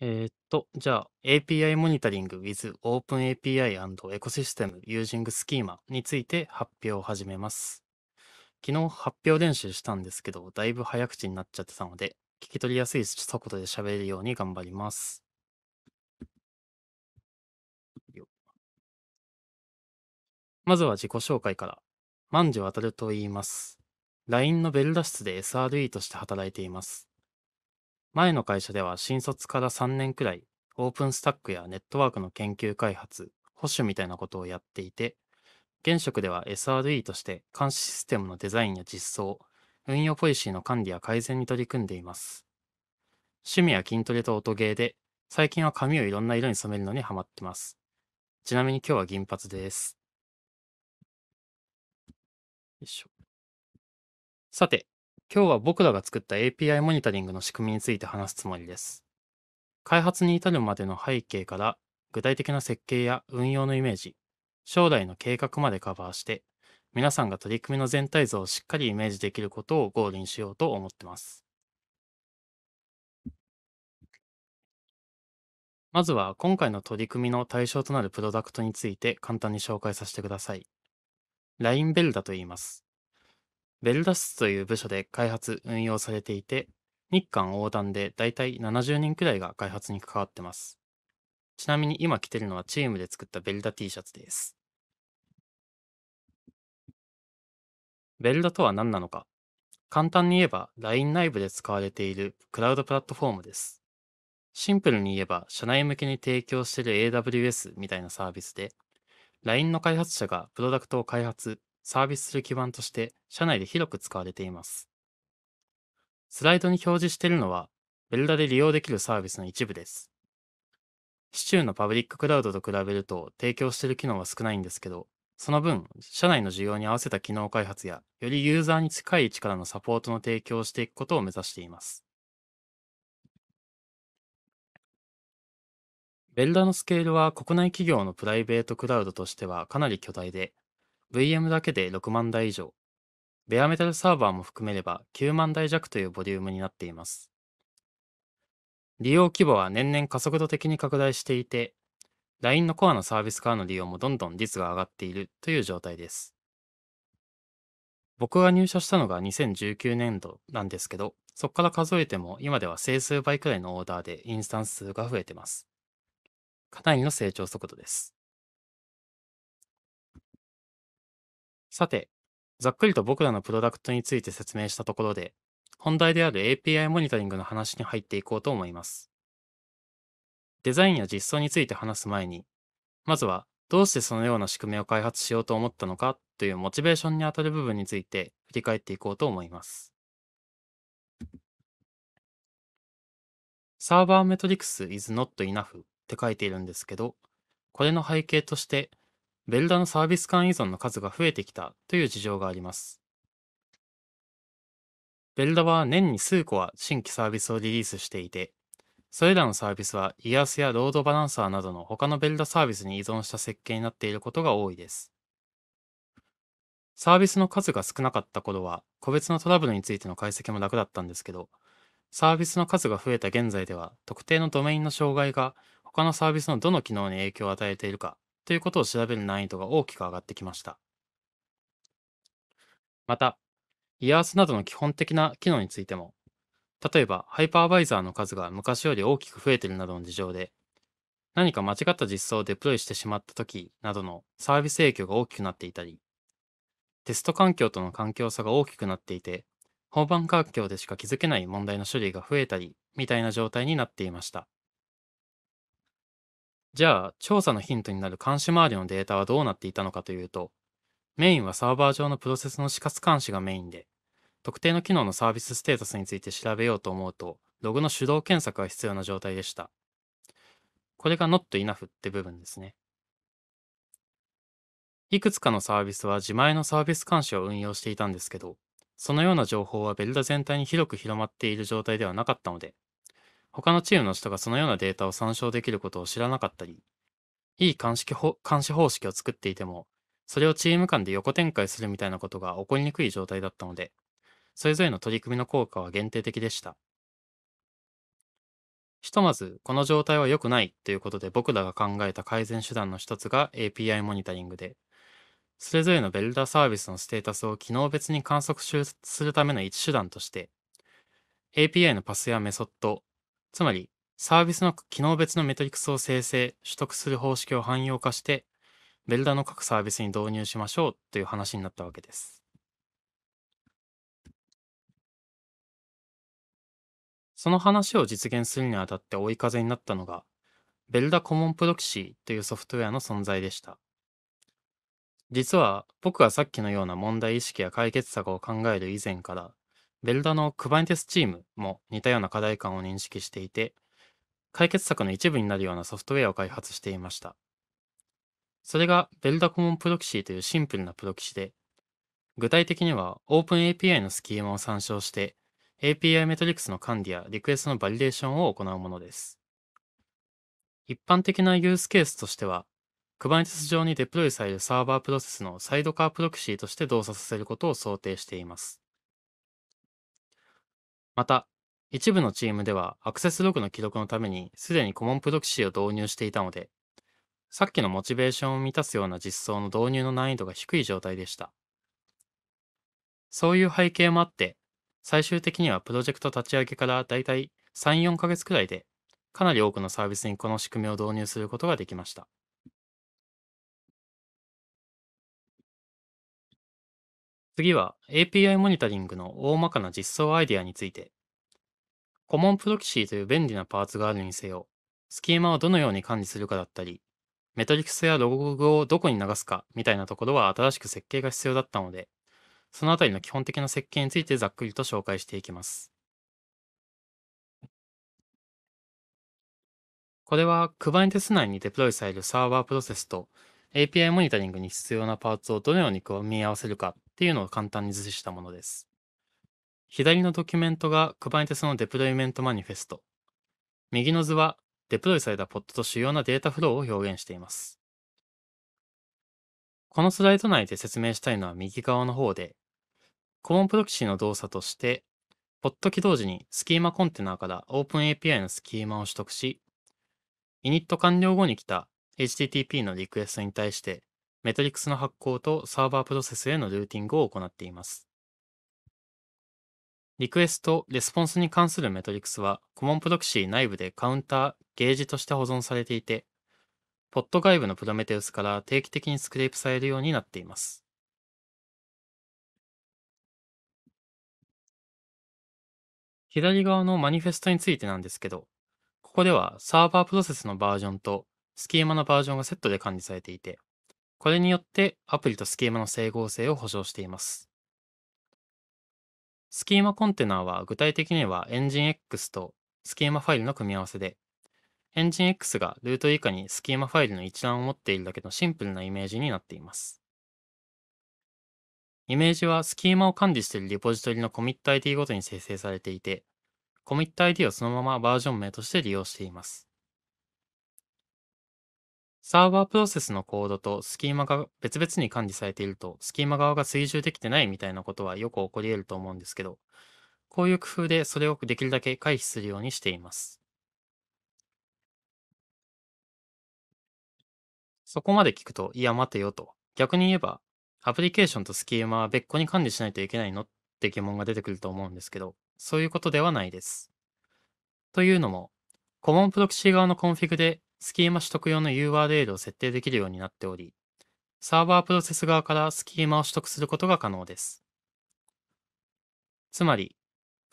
えーっと、じゃあ、API モニタリング with OpenAPI and Ecosystem Using Schema について発表を始めます。昨日発表練習したんですけど、だいぶ早口になっちゃってたので、聞き取りやすい速度で喋れるように頑張ります。まずは自己紹介から。万事渡ると言います。LINE のベル脱出で SRE として働いています。前の会社では新卒から3年くらい、オープンスタックやネットワークの研究開発、保守みたいなことをやっていて、現職では SRE として監視システムのデザインや実装、運用ポリシーの管理や改善に取り組んでいます。趣味は筋トレと音ゲーで、最近は髪をいろんな色に染めるのにハマってます。ちなみに今日は銀髪です。よいしょ。さて、今日は僕らが作った API モニタリングの仕組みについて話すつもりです。開発に至るまでの背景から具体的な設計や運用のイメージ、将来の計画までカバーして、皆さんが取り組みの全体像をしっかりイメージできることをゴールにしようと思ってます。まずは今回の取り組みの対象となるプロダクトについて簡単に紹介させてください。LINE ベルダと言います。ベルダスという部署で開発、運用されていて、日韓横断でだいたい70人くらいが開発に関わってます。ちなみに今着てるのはチームで作ったベルダ T シャツです。ベルダとは何なのか簡単に言えば LINE 内部で使われているクラウドプラットフォームです。シンプルに言えば社内向けに提供している AWS みたいなサービスで、LINE の開発者がプロダクトを開発、サービスする基盤として社内で広く使われています。スライドに表示しているのは、ベルダで利用できるサービスの一部です。シチューのパブリッククラウドと比べると提供している機能は少ないんですけど、その分、社内の需要に合わせた機能開発や、よりユーザーに近い位置からのサポートの提供をしていくことを目指しています。ベルダのスケールは国内企業のプライベートクラウドとしてはかなり巨大で、VM だけで6万台以上、ベアメタルサーバーも含めれば9万台弱というボリュームになっています。利用規模は年々加速度的に拡大していて、LINE のコアのサービスからの利用もどんどん率が上がっているという状態です。僕が入社したのが2019年度なんですけど、そこから数えても今では整数倍くらいのオーダーでインスタンス数が増えてます。かなりの成長速度です。さて、ざっくりと僕らのプロダクトについて説明したところで、本題である API モニタリングの話に入っていこうと思います。デザインや実装について話す前に、まずはどうしてそのような仕組みを開発しようと思ったのかというモチベーションにあたる部分について振り返っていこうと思います。サーバーメトリクス is not enough って書いているんですけど、これの背景としてベルダのサービス間依存の数が増えてきたという事情があります。ベルダは年に数個は新規サービスをリリースしていて、それらのサービスはイアスやロードバランサーなどの他のベルダサービスに依存した設計になっていることが多いです。サービスの数が少なかった頃は、個別のトラブルについての解析も楽だったんですけど、サービスの数が増えた現在では、特定のドメインの障害が他のサービスのどの機能に影響を与えているかということを調べる難易度が大きく上がってきました。また、イヤースなどの基本的な機能についても、例えばハイパーバイザーの数が昔より大きく増えているなどの事情で、何か間違った実装をデプロイしてしまった時などのサービス影響が大きくなっていたり、テスト環境との環境差が大きくなっていて、本番環境でしか気づけない問題の処理が増えたり、みたいな状態になっていました。じゃあ、調査のヒントになる監視周りのデータはどうなっていたのかというと、メインはサーバー上のプロセスの死活監視がメインで、特定の機能のサービスステータスについて調べようと思うと、ログの手動検索が必要な状態でした。これが not enough って部分ですね。いくつかのサービスは自前のサービス監視を運用していたんですけど、そのような情報はベルダ全体に広く広まっている状態ではなかったので、他のチームの人がそのようなデータを参照できることを知らなかったり、いい監視監視方式を作っていても、それをチーム間で横展開するみたいなことが起こりにくい状態だったので、それぞれの取り組みの効果は限定的でした。ひとまず、この状態は良くないということで僕らが考えた改善手段の一つが API モニタリングで、それぞれのベルダサービスのステータスを機能別に観測するための一手段として、API のパスやメソッド、つまり、サービスの機能別のメトリクスを生成、取得する方式を汎用化して、ベルダの各サービスに導入しましょうという話になったわけです。その話を実現するにあたって追い風になったのが、ベルダコモンプロキシーというソフトウェアの存在でした。実は僕がさっきのような問題意識や解決策を考える以前から、ベルダのクバ b テスチームも似たような課題感を認識していて、解決策の一部になるようなソフトウェアを開発していました。それがベルダコモンプロキシーというシンプルなプロキシで、具体的には OpenAPI のスキーマを参照して API メトリクスの管理やリクエストのバリデーションを行うものです。一般的なユースケースとしては、Kubernetes 上にデプロイされるサーバープロセスのサイドカープロキシーとして動作させることを想定しています。また、一部のチームではアクセスログの記録のためにすでにコモンプロキシを導入していたので、さっきのモチベーションを満たすような実装の導入の難易度が低い状態でした。そういう背景もあって、最終的にはプロジェクト立ち上げからだいたい3、4ヶ月くらいで、かなり多くのサービスにこの仕組みを導入することができました。次は API モニタリングの大まかな実装アイデアについて。コモンプロキシーという便利なパーツがあるにせよ、スキーマをどのように管理するかだったり、メトリクスやログをどこに流すかみたいなところは新しく設計が必要だったので、そのあたりの基本的な設計についてざっくりと紹介していきます。これは Kubernetes 内にデプロイされるサーバープロセスと API モニタリングに必要なパーツをどのように組み合わせるかっていうのを簡単に図示したものです。左のドキュメントが Kubernetes のデプロイメントマニフェスト。右の図はデプロイされたポットと主要なデータフローを表現しています。このスライド内で説明したいのは右側の方で、コモンプロキシの動作として、ポット起動時にスキーマコンテナーから OpenAPI のスキーマを取得し、イニット完了後に来た HTTP のリクエストに対してメトリクスの発行とサーバープロセスへのルーティングを行っています。リクエスト、レスポンスに関するメトリクスは、コモンプロクシー内部でカウンター、ゲージとして保存されていて、ポット外部のプロメテウスから定期的にスクレープされるようになっています。左側のマニフェストについてなんですけど、ここではサーバープロセスのバージョンとスキーマのバージョンがセットで管理されていて、これによってアプリとスキーマの整合性を保証しています。スキーマコンテナーは具体的にはエンジン X とスキーマファイルの組み合わせで、エンジン X がルート以下にスキーマファイルの一覧を持っているだけのシンプルなイメージになっています。イメージはスキーマを管理しているリポジトリのコミット ID ごとに生成されていて、コミット ID をそのままバージョン名として利用しています。サーバープロセスのコードとスキーマが別々に管理されていると、スキーマ側が追従できてないみたいなことはよく起こり得ると思うんですけど、こういう工夫でそれをできるだけ回避するようにしています。そこまで聞くと、いや待てよと。逆に言えば、アプリケーションとスキーマは別個に管理しないといけないのって疑問が出てくると思うんですけど、そういうことではないです。というのも、コモンプロキシー側のコンフィグでスキーマ取得用の URL を設定できるようになっており、サーバープロセス側からスキーマを取得することが可能です。つまり、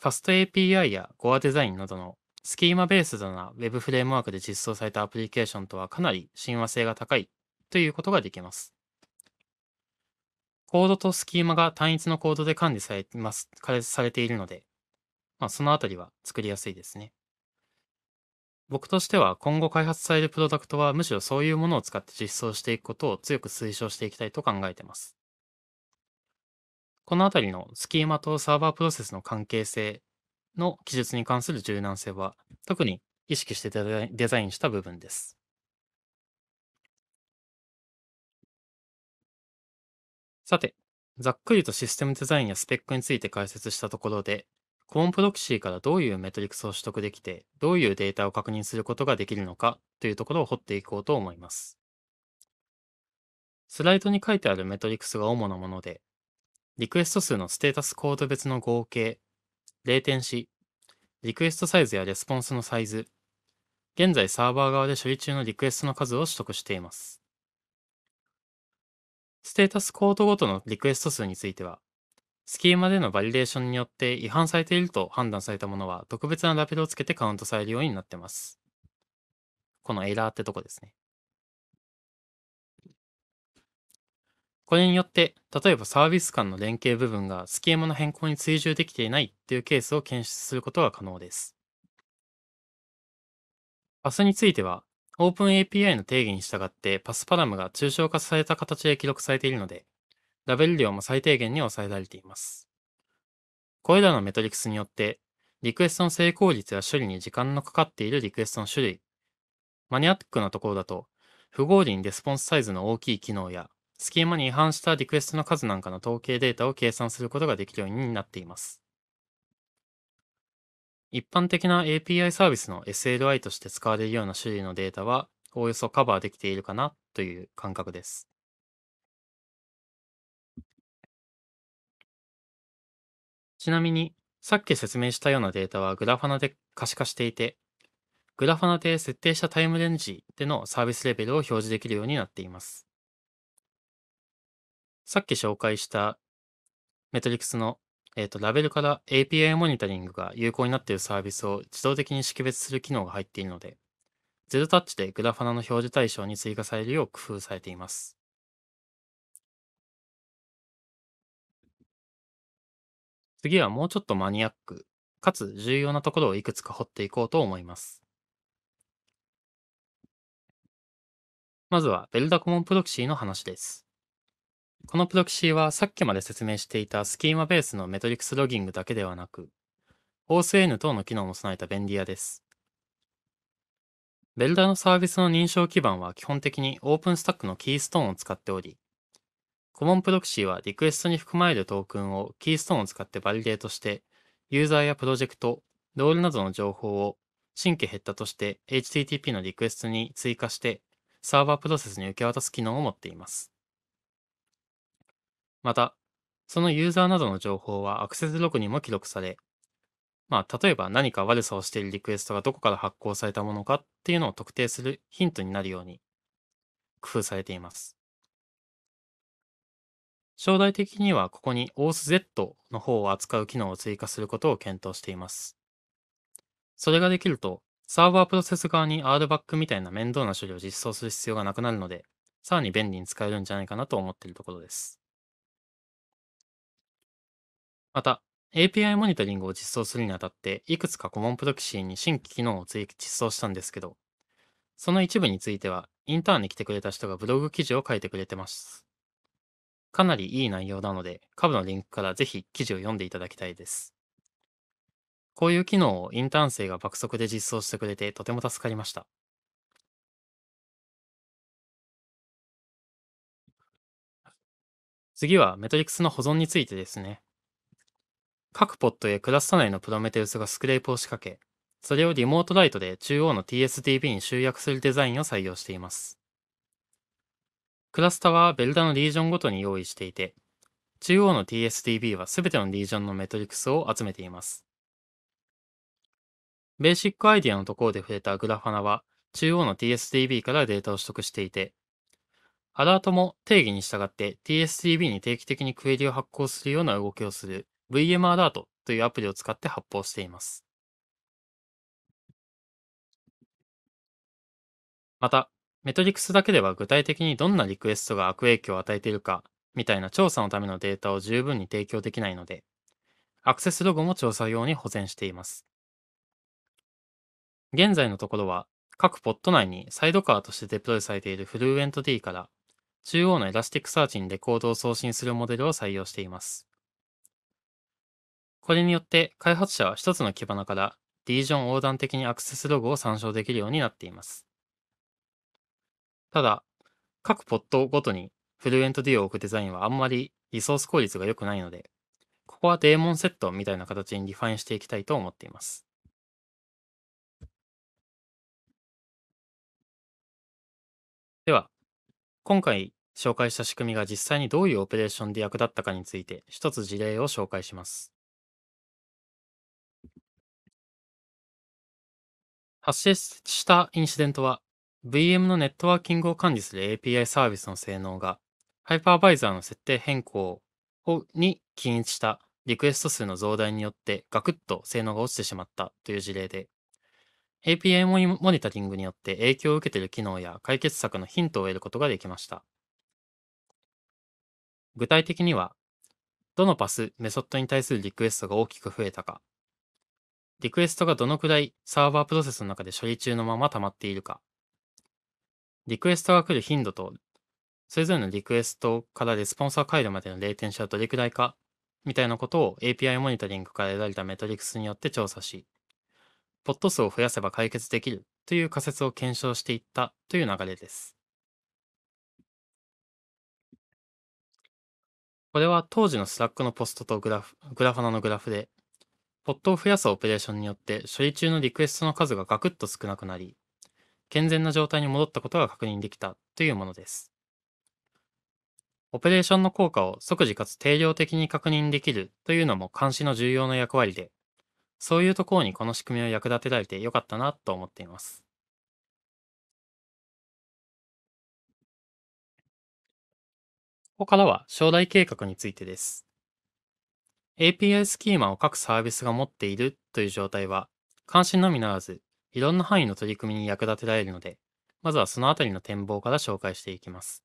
FastAPI や Goa デザインなどのスキーマベースな Web フレームワークで実装されたアプリケーションとはかなり親和性が高いということができます。コードとスキーマが単一のコードで管理されます、されているので、まあ、そのあたりは作りやすいですね。僕としては今後開発されるプロダクトはむしろそういうものを使って実装していくことを強く推奨していきたいと考えています。このあたりのスキーマとサーバープロセスの関係性の記述に関する柔軟性は特に意識してデザインした部分です。さて、ざっくりとシステムデザインやスペックについて解説したところで、コーンプロクシーからどういうメトリクスを取得できて、どういうデータを確認することができるのかというところを掘っていこうと思います。スライドに書いてあるメトリクスが主なもので、リクエスト数のステータスコード別の合計、0点し、リクエストサイズやレスポンスのサイズ、現在サーバー側で処理中のリクエストの数を取得しています。ステータスコードごとのリクエスト数については、スキーマでのバリデーションによって違反されていると判断されたものは特別なラベルをつけてカウントされるようになってます。このエラーってとこですね。これによって、例えばサービス間の連携部分がスキーマの変更に追従できていないっていうケースを検出することが可能です。パスについては、OpenAPI の定義に従ってパスパラムが抽象化された形で記録されているので、ラベル量も最低限に抑えられています。これらのメトリクスによって、リクエストの成功率や処理に時間のかかっているリクエストの種類、マニアックなところだと、不合理にレスポンスサイズの大きい機能や、スキーマに違反したリクエストの数なんかの統計データを計算することができるようになっています。一般的な API サービスの SLI として使われるような種類のデータは、おおよそカバーできているかなという感覚です。ちなみに、さっき説明したようなデータはグラファナで可視化していて、グラファナで設定したタイムレンジでのサービスレベルを表示できるようになっています。さっき紹介したメトリクスの、えーと、とラベルから API モニタリングが有効になっているサービスを自動的に識別する機能が入っているので、ゼロタッチでグラファナの表示対象に追加されるよう工夫されています。次はもうちょっとマニアック、かつ重要なところをいくつか掘っていこうと思います。まずは、ベルダコモンプロキシーの話です。このプロキシーはさっきまで説明していたスキーマベースのメトリクスロギングだけではなく、OSN 等の機能も備えた便利屋です。ベルダのサービスの認証基盤は基本的に OpenStack のキーストーンを使っており、コモンプロクシーはリクエストに含まれるトークンをキーストーンを使ってバリデートして、ユーザーやプロジェクト、ロールなどの情報を新規ヘッダとして HTTP のリクエストに追加してサーバープロセスに受け渡す機能を持っています。また、そのユーザーなどの情報はアクセスログにも記録され、まあ、例えば何か悪さをしているリクエストがどこから発行されたものかっていうのを特定するヒントになるように工夫されています。将来的にはここに OSZ の方を扱う機能を追加することを検討しています。それができると、サーバープロセス側に RBAC みたいな面倒な処理を実装する必要がなくなるので、さらに便利に使えるんじゃないかなと思っているところです。また、API モニタリングを実装するにあたって、いくつかコモンプロキシーに新規機能を実装したんですけど、その一部については、インターンに来てくれた人がブログ記事を書いてくれてます。かなりいい内容なので、下部のリンクからぜひ記事を読んでいただきたいです。こういう機能をインターン生が爆速で実装してくれてとても助かりました。次はメトリクスの保存についてですね。各ポットへクラスタ内のプロメテウスがスクレープを仕掛け、それをリモートライトで中央の TSDB に集約するデザインを採用しています。クラスタはベルダのリージョンごとに用意していて、中央の TSDB はすべてのリージョンのメトリクスを集めています。ベーシックアイディアのところで触れたグラファナは、中央の TSDB からデータを取得していて、アラートも定義に従って TSDB に定期的にクエリを発行するような動きをする VM アラートというアプリを使って発行しています。また、メトリクスだけでは具体的にどんなリクエストが悪影響を与えているかみたいな調査のためのデータを十分に提供できないので、アクセスログも調査用に保全しています。現在のところは、各ポット内にサイドカーとしてデプロイされているフルウエント D から中央のエラスティックサーチにレコードを送信するモデルを採用しています。これによって開発者は一つの木花から D ジョン横断的にアクセスログを参照できるようになっています。ただ、各ポットごとにフルエント D を置くデザインはあんまりリソース効率が良くないので、ここはデーモンセットみたいな形にリファインしていきたいと思っています。では、今回紹介した仕組みが実際にどういうオペレーションで役立ったかについて、一つ事例を紹介します。発生したインシデントは VM のネットワーキングを管理する API サービスの性能が、ハイパーバイザーの設定変更に起因したリクエスト数の増大によってガクッと性能が落ちてしまったという事例で、API モニタリングによって影響を受けている機能や解決策のヒントを得ることができました。具体的には、どのパス、メソッドに対するリクエストが大きく増えたか、リクエストがどのくらいサーバープロセスの中で処理中のまま溜まっているか、リクエストが来る頻度と、それぞれのリクエストからレスポンサー回路までのレイテンシはどれくらいか、みたいなことを API モニタリングから得られたメトリクスによって調査し、ポット数を増やせば解決できるという仮説を検証していったという流れです。これは当時のスラックのポストとグラフ、グラファナのグラフで、ポットを増やすオペレーションによって処理中のリクエストの数がガクッと少なくなり、健全な状態に戻ったことが確認できたというものです。オペレーションの効果を即時かつ定量的に確認できるというのも監視の重要な役割で、そういうところにこの仕組みを役立てられてよかったなと思っています。ここからは将来計画についてです。API スキーマを各サービスが持っているという状態は、関心のみならず、いろんな範囲の取り組みに役立てられるので、まずはそのあたりの展望から紹介していきます。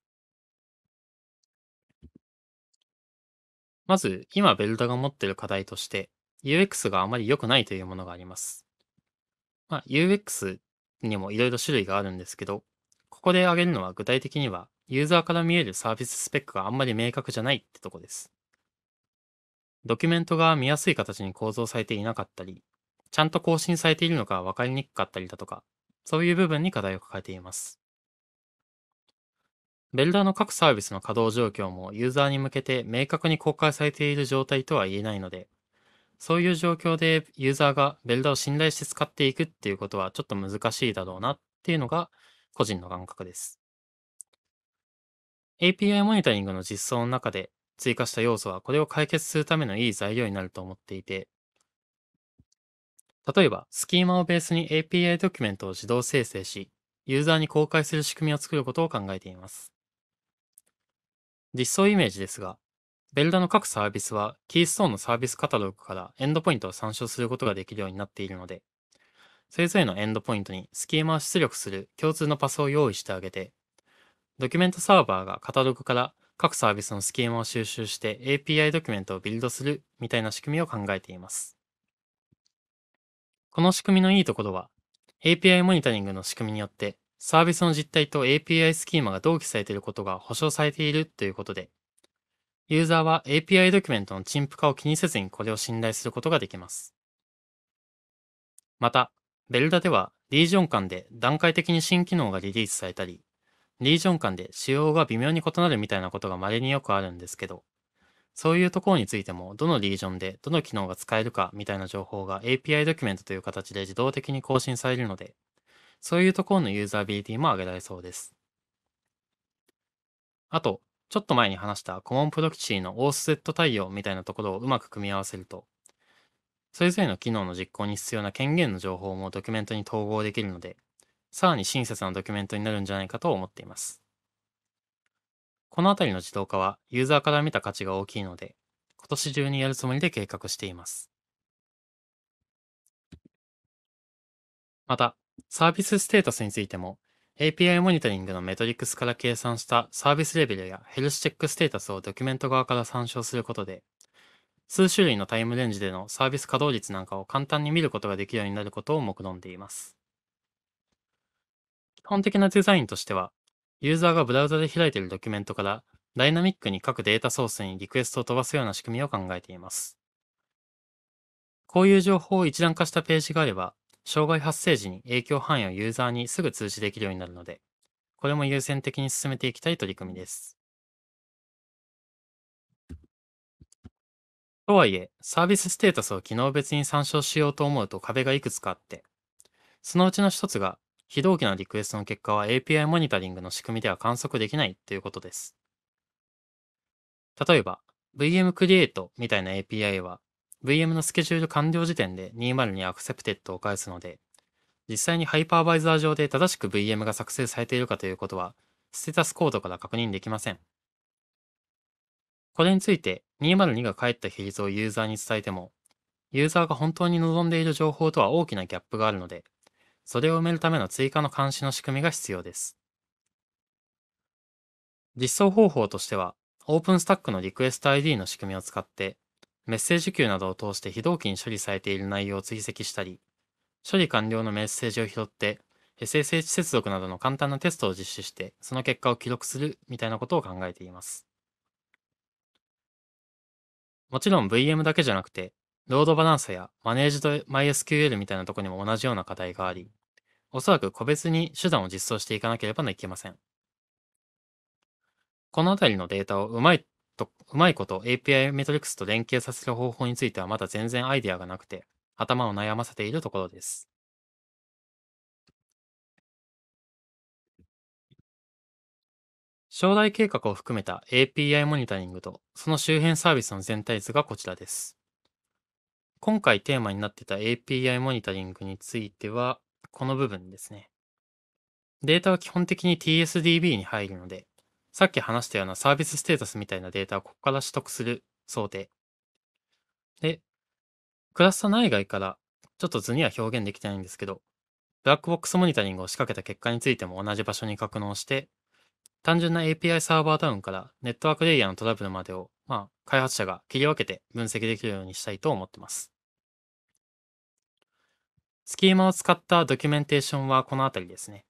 まず、今ベルトが持っている課題として、UX があまり良くないというものがあります。まあ、UX にもいろいろ種類があるんですけど、ここで挙げるのは具体的には、ユーザーから見えるサービススペックがあんまり明確じゃないってとこです。ドキュメントが見やすい形に構造されていなかったり、ちゃんと更新されているのか分かりにくかったりだとか、そういう部分に課題を抱えています。ベルダーの各サービスの稼働状況もユーザーに向けて明確に公開されている状態とは言えないので、そういう状況でユーザーがベルダーを信頼して使っていくっていうことはちょっと難しいだろうなっていうのが個人の感覚です。API モニタリングの実装の中で追加した要素はこれを解決するためのいい材料になると思っていて、例えば、スキーマをベースに API ドキュメントを自動生成し、ユーザーに公開する仕組みを作ることを考えています。実装イメージですが、ベルダの各サービスは、キーストーンのサービスカタログからエンドポイントを参照することができるようになっているので、それぞれのエンドポイントにスキーマを出力する共通のパスを用意してあげて、ドキュメントサーバーがカタログから各サービスのスキーマを収集して API ドキュメントをビルドするみたいな仕組みを考えています。この仕組みのいいところは、API モニタリングの仕組みによって、サービスの実態と API スキーマが同期されていることが保証されているということで、ユーザーは API ドキュメントの陳腐化を気にせずにこれを信頼することができます。また、ベルダではリージョン間で段階的に新機能がリリースされたり、リージョン間で仕様が微妙に異なるみたいなことが稀によくあるんですけど、そういうところについても、どのリージョンでどの機能が使えるかみたいな情報が API ドキュメントという形で自動的に更新されるので、そういうところのユーザビリティも上げられそうです。あと、ちょっと前に話したコモンプロキシーのオセッ z 対応みたいなところをうまく組み合わせると、それぞれの機能の実行に必要な権限の情報もドキュメントに統合できるので、さらに親切なドキュメントになるんじゃないかと思っています。このあたりの自動化はユーザーから見た価値が大きいので、今年中にやるつもりで計画しています。また、サービスステータスについても、API モニタリングのメトリックスから計算したサービスレベルやヘルスチェックステータスをドキュメント側から参照することで、数種類のタイムレンジでのサービス稼働率なんかを簡単に見ることができるようになることを目論んでいます。基本的なデザインとしては、ユーザーがブラウザで開いているドキュメントから、ダイナミックに各データソースにリクエストを飛ばすような仕組みを考えています。こういう情報を一覧化したページがあれば、障害発生時に影響範囲をユーザーにすぐ通知できるようになるので、これも優先的に進めていきたい取り組みです。とはいえ、サービスステータスを機能別に参照しようと思うと壁がいくつかあって、そのうちの一つが非同期なリクエストの結果は API モニタリングの仕組みでは観測できないということです。例えば、VMCreate みたいな API は、VM のスケジュール完了時点で 202Accepted を返すので、実際にハイパーバイザー上で正しく VM が作成されているかということは、ステータスコードから確認できません。これについて、202が返った比率をユーザーに伝えても、ユーザーが本当に望んでいる情報とは大きなギャップがあるので、それを埋めるための追加の監視の仕組みが必要です。実装方法としては、OpenStack のリクエスト ID の仕組みを使って、メッセージ q などを通して非同期に処理されている内容を追跡したり、処理完了のメッセージを拾って、SSH 接続などの簡単なテストを実施して、その結果を記録するみたいなことを考えています。もちろん VM だけじゃなくて、ロードバランサやマネージド MySQL みたいなとこにも同じような課題があり、おそらく個別に手段を実装していかなければいけません。このあたりのデータをうまいと、うまいこと API メトリクスと連携させる方法についてはまだ全然アイデアがなくて、頭を悩ませているところです。将来計画を含めた API モニタリングとその周辺サービスの全体図がこちらです。今回テーマになってた API モニタリングについては、この部分ですね。データは基本的に TSDB に入るので、さっき話したようなサービスステータスみたいなデータをここから取得する想定。で、クラスター内外から、ちょっと図には表現できてないんですけど、ブラックボックスモニタリングを仕掛けた結果についても同じ場所に格納して、単純な API サーバーダウンからネットワークレイヤーのトラブルまでを、まあ、開発者が切り分けて分析できるようにしたいと思ってます。スキーマを使ったドキュメンテーションはこのあたりですね。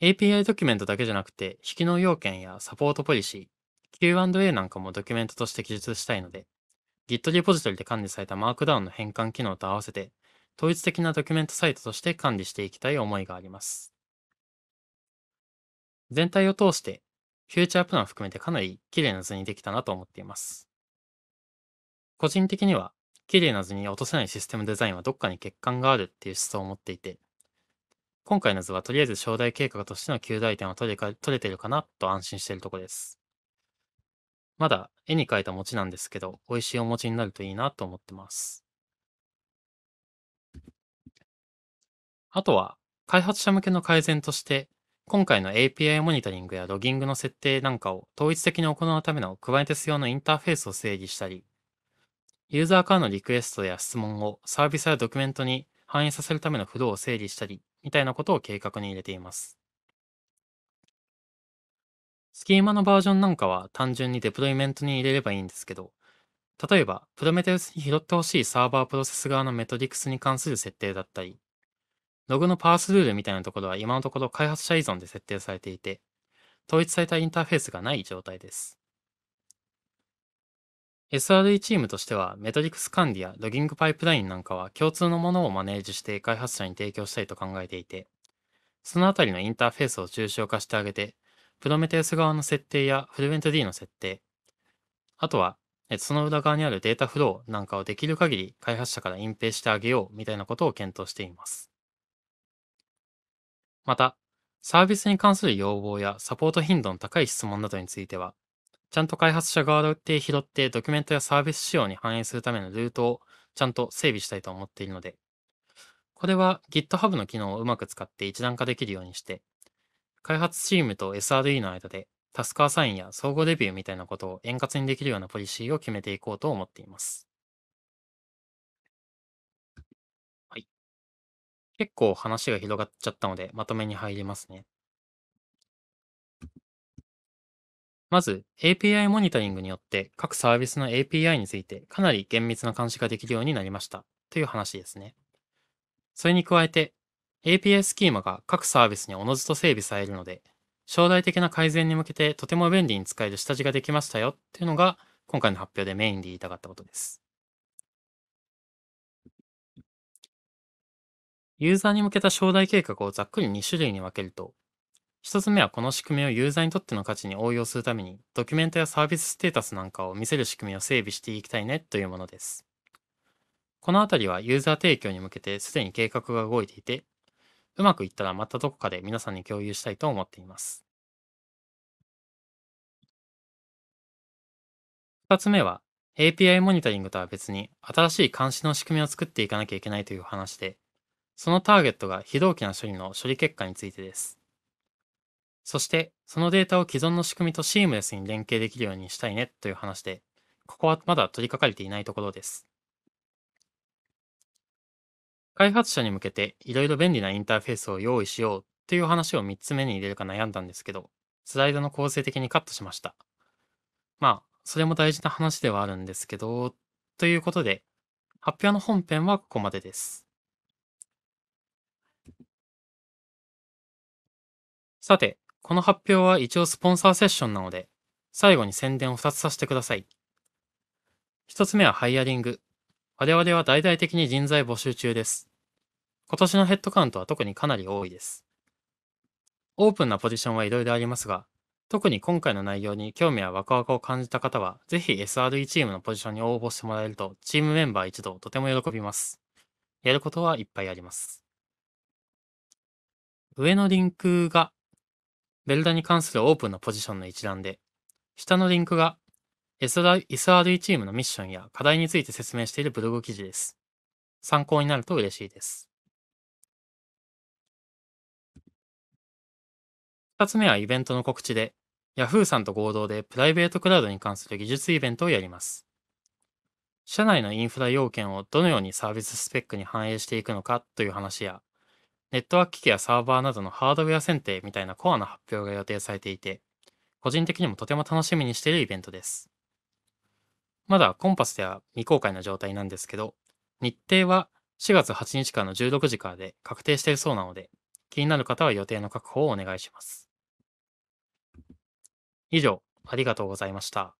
API ドキュメントだけじゃなくて、引きの要件やサポートポリシー、Q&A なんかもドキュメントとして記述したいので、Git リポジトリで管理されたマークダウンの変換機能と合わせて、統一的なドキュメントサイトとして管理していきたい思いがあります。全体を通して、フューチャープラン含めてかなり綺麗な図にできたなと思っています。個人的には、綺麗な図に落とせないシステムデザインはどっかに欠陥があるっていう思想を持っていて、今回の図はとりあえず将来計画としての旧大点は取れか取れてるかなと安心しているところです。まだ絵に描いた餅なんですけど、美味しいお餅になるといいなと思ってます。あとは、開発者向けの改善として、今回の API モニタリングやロギングの設定なんかを統一的に行うための Kubernetes 用のインターフェースを整理したり、ユーザーからのリクエストや質問をサービスやドキュメントに反映させるためのフローを整理したり、みたいなことを計画に入れています。スキーマのバージョンなんかは単純にデプロイメントに入れればいいんですけど、例えば、プロメテウスに拾ってほしいサーバープロセス側のメトリクスに関する設定だったり、ログのパースルールみたいなところは今のところ開発者依存で設定されていて、統一されたインターフェースがない状態です。SRE チームとしては、メトリクス管理やロギングパイプラインなんかは共通のものをマネージして開発者に提供したいと考えていて、そのあたりのインターフェースを抽象化してあげて、プロメテウス側の設定やフルエント D の設定、あとは、その裏側にあるデータフローなんかをできる限り開発者から隠蔽してあげようみたいなことを検討しています。また、サービスに関する要望やサポート頻度の高い質問などについては、ちゃんと開発者側で拾ってドキュメントやサービス仕様に反映するためのルートをちゃんと整備したいと思っているので、これは GitHub の機能をうまく使って一段化できるようにして、開発チームと SRE の間でタスクアサインや総合レビューみたいなことを円滑にできるようなポリシーを決めていこうと思っています。はい。結構話が広がっちゃったのでまとめに入りますね。まず、API モニタリングによって各サービスの API についてかなり厳密な監視ができるようになりましたという話ですね。それに加えて、API スキーマが各サービスにおのずと整備されるので、将来的な改善に向けてとても便利に使える下地ができましたよっていうのが今回の発表でメインで言いたかったことです。ユーザーに向けた将来計画をざっくり2種類に分けると、一つ目はこの仕組みをユーザーにとっての価値に応用するために、ドキュメントやサービスステータスなんかを見せる仕組みを整備していきたいねというものです。このあたりはユーザー提供に向けてすでに計画が動いていて、うまくいったらまたどこかで皆さんに共有したいと思っています。二つ目は API モニタリングとは別に新しい監視の仕組みを作っていかなきゃいけないという話で、そのターゲットが非同期な処理の処理結果についてです。そして、そのデータを既存の仕組みとシームレスに連携できるようにしたいねという話で、ここはまだ取り掛かれていないところです。開発者に向けていろいろ便利なインターフェースを用意しようという話を3つ目に入れるか悩んだんですけど、スライドの構成的にカットしました。まあ、それも大事な話ではあるんですけど、ということで、発表の本編はここまでです。さて、この発表は一応スポンサーセッションなので、最後に宣伝を2つさせてください。1つ目はハイアリング。我々は大々的に人材募集中です。今年のヘッドカウントは特にかなり多いです。オープンなポジションはいろいろありますが、特に今回の内容に興味やワクワクを感じた方は、ぜひ SRE チームのポジションに応募してもらえると、チームメンバー一同とても喜びます。やることはいっぱいあります。上のリンクがベルダに関するオープンのポジションの一覧で、下のリンクが SRE チームのミッションや課題について説明しているブログ記事です。参考になると嬉しいです。二つ目はイベントの告知で、Yahoo さんと合同でプライベートクラウドに関する技術イベントをやります。社内のインフラ要件をどのようにサービススペックに反映していくのかという話や、ネットワーク機器やサーバーなどのハードウェア選定みたいなコアな発表が予定されていて、個人的にもとても楽しみにしているイベントです。まだコンパスでは未公開の状態なんですけど、日程は4月8日からの16時からで確定しているそうなので、気になる方は予定の確保をお願いします。以上、ありがとうございました。